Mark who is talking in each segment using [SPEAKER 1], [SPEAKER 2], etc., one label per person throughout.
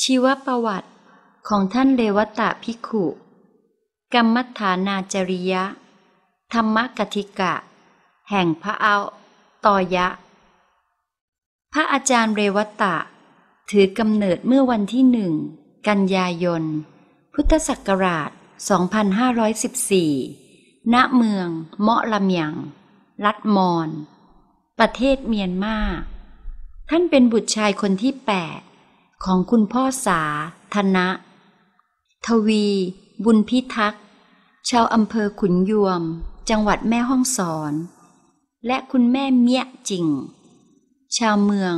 [SPEAKER 1] ชีวประวัติของท่านเลวตะพิขุ กรรมฐานาจริยะ ธรรมกติกะ แห่งพระเอาตอยะ พระอาจารย์เรวตะถือกำเนิดเมื่อวันที่หนึ่ง กันยายน พุทธศักราช 2514 ณเมืองเมาะลำยังรัดมอน ประเทศเมียนมา ท่านเป็นบุตรชายคนที่แปดของคุณพ่อสาธนะ ทวี บุญพิทักษ์ชาวอำเภอขุนยวม จังหวัดแม่ฮ่องสอน และคุณแม่เมียจิง ชาวเมือง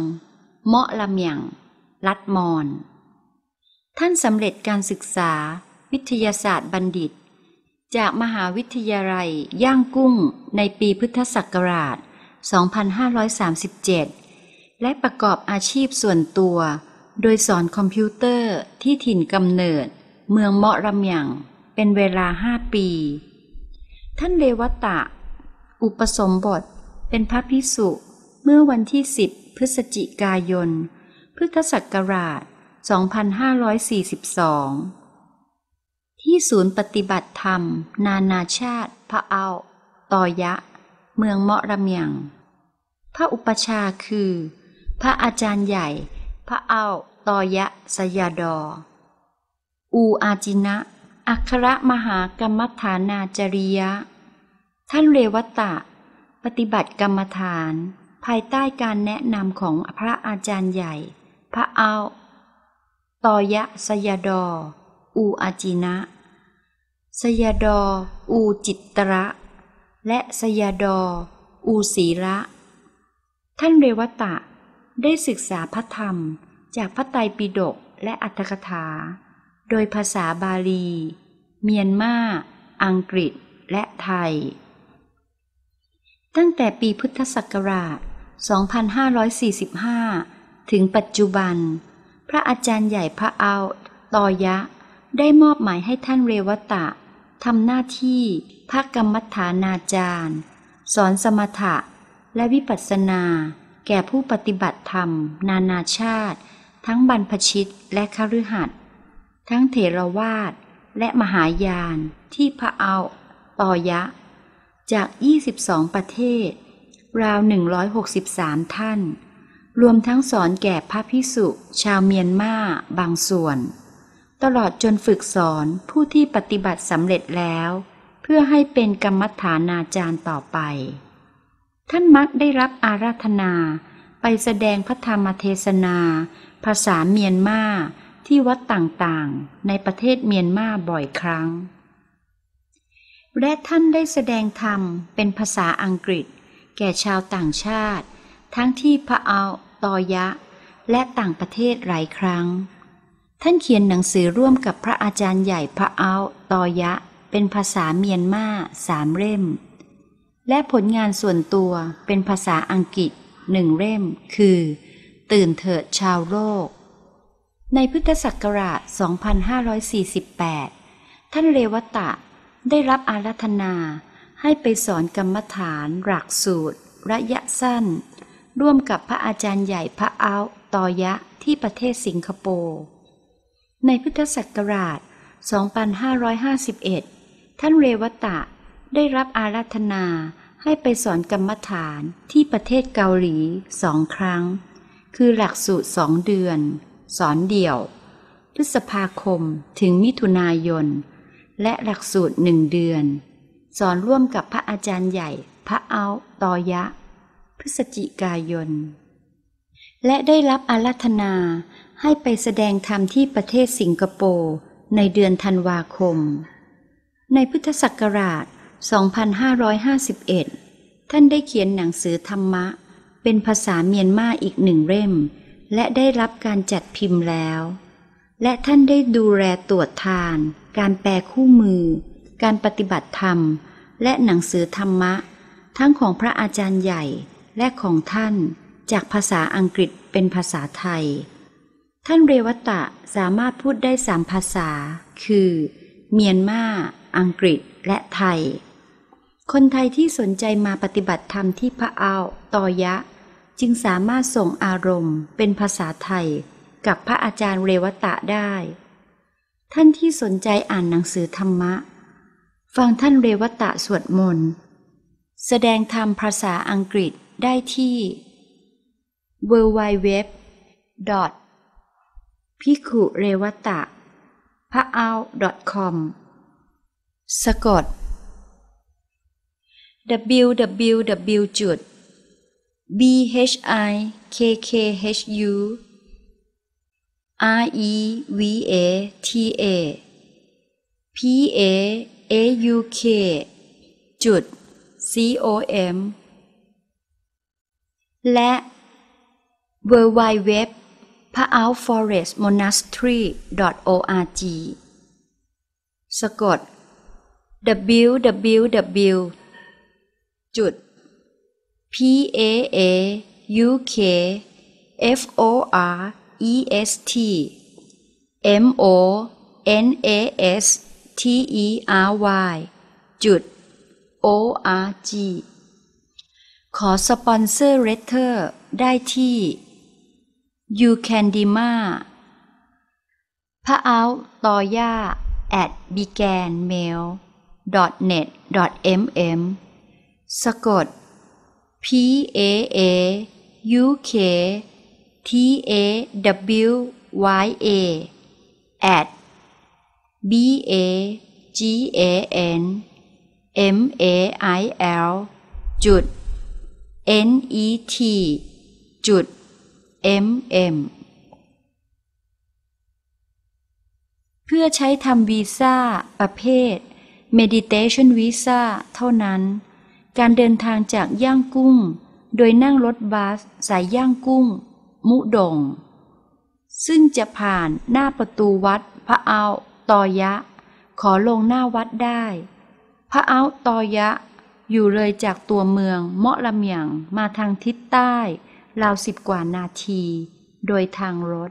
[SPEAKER 1] เมาะลำหยังลัดมอน ท่านสำเร็จการศึกษา วิทยาศาสตร์บัณฑิต จากมหาวิทยาลัยย่างกุ้งในปีพุทธศักราช 2537 และประกอบอาชีพส่วนตัวโดยสอนคอมพิวเตอร์ที่ถิ่นกำเนิด เมืองเมาะรำยังเป็นเวลาห้าปี ท่านเลวตะ อุปสมบท เป็นพระพิสุ เมื่อวันที่ 10 พฤศจิกายนพุทธศักราช 2542 ที่ศูนย์ปฏิบัติธรรม นานาชาติ พระเอาตอยะ เมืองเมาะรำยังพระอุปชาคือ พระอาจารย์ใหญ่พระเอาตอยะ สยาดอ อูอาจินะ อัครมหากรรมฐานาจริยะ ท่านเรวตะ ปฏิบัติกรรมฐาน ภายใต้การแนะนำของพระอาจารย์ใหญ่ พระเอาตอยะสยาดอ อูอาจินะ สยาดอ อูจิตระ และสยาดอ อูศีระ ท่านเรวตะได้ศึกษาพระธรรมจากพระไตรปิฎกและอัตถกถา โดยภาษาบาลี เมียนมา อังกฤษและไทย ตั้งแต่ปีพุทธศักราช 2545 ถึงปัจจุบัน พระอาจารย์ใหญ่พระเอาตอยะได้มอบหมายให้ท่านเรวตะทำหน้าที่พระกรรมฐานาจารย์ สอนสมถะและวิปัสสนาแก่ผู้ปฏิบัติธรรม นานาชาติ ทั้งบรรพชิตและคฤหัสถ์ทั้งเถรวาทและมหายาน ที่พระเอาปอยะ จาก 22 ประเทศ ราว 163 ท่าน รวมทั้งสอนแก่พระพิสุชาวเมียนมาบางส่วน ตลอดจนฝึกสอนผู้ที่ปฏิบัติสำเร็จแล้ว เพื่อให้เป็นกรรมฐานาจารย์ต่อไปท่านมักได้รับอาราธนาไปแสดงพระธรรมเทศนาภาษาเมียนมาที่วัดต่างๆในประเทศเมียนมาบ่อยครั้ง และท่านได้แสดงธรรมเป็นภาษาอังกฤษ แก่ชาวต่างชาติ ทั้งที่พระเอาตอยะ และต่างประเทศหลายครั้ง ท่านเขียนหนังสือร่วมกับพระอาจารย์ใหญ่พระเอาตอยะเป็นภาษาเมียนมาสามเล่มและผลงานส่วนตัวเป็นภาษาอังกฤษหนึ่งเล่มคือ ตื่นเถิดชาวโลก ในพุทธศักราช 2548 ท่านเรวตะ ได้รับอารัธนาให้ไปสอนกรรมฐาน หลักสูตร ระยะสั้น ร่วมกับพระอาจารย์ใหญ่พระเอาตอยะที่ประเทศสิงคโปร์ ในพุทธศักราช 2551 ท่านเรวตะได้รับอาราธนาให้ไปสอนกรรมฐานที่ประเทศเกาหลีสองครั้ง คือหลักสูตรสองเดือน สอนเดี่ยว พฤษภาคมถึงมิถุนายน และหลักสูตรหนึ่งเดือน สอนร่วมกับพระอาจารย์ใหญ่ พระเอาตอยะ พฤศจิกายน และได้รับอาราธนาให้ไปแสดงธรรมที่ประเทศสิงคโปร์ในเดือนธันวาคม ในพุทธศักราช2551 ท่านได้เขียนหนังสือธรรมะ เป็นภาษาเมียนมาอีกหนึ่งเล่ม และได้รับการจัดพิมพ์แล้ว และท่านได้ดูแลตรวจทาน การแปลคู่มือการปฏิบัติธรรม และหนังสือธรรมะ ทั้งของพระอาจารย์ใหญ่ และของท่านจากภาษาอังกฤษเป็นภาษาไทย ท่านเรวัตะสามารถพูดได้สามภาษา คือ เมียนมา อังกฤษ และไทยคนไทยที่สนใจมาปฏิบัติธรรมที่พระอาวตอยะ จึงสามารถส่งอารมณ์เป็นภาษาไทย กับพระอาจารย์เรวตะได้ ท่านที่สนใจอ่านหนังสือธรรมะฟังท่านเรวตะสวดมนต์ แสดงธรรมภาษาอังกฤษได้ที่ w w w p i k u r e w a t a p a o c o m สกด www. bhikkhu revata pauk a จุด com และ w w w p a o f o r e s t m o n a s t e r y org สกด www จุด p a a u k f o r e s t m o n a s t e r y จุด o r g ขอสปอนเซอร์เรเทอร์ได้ที่ you can d i m a พระเอาตอย่า at beganmail.net.mm สะกด P A A U K T A W Y A at B A G A N M A I L จุด N E T จุด M M เพื่อใช้ทำวีซ่าประเภท Meditation Visa เท่านั้นการเดินทางจากย่างกุ้งโดยนั่งรถบัสสายย่างกุ้งมุดงซึ่งจะผ่านหน้าประตูวัด พระเอาตอยะขอลงหน้าวัดได้ พระเอาตอยะอยู่เลยจากตัวเมืองเมาะลำยงมาทางทิศใต้ ราวสิบกว่านาทีโดยทางรถ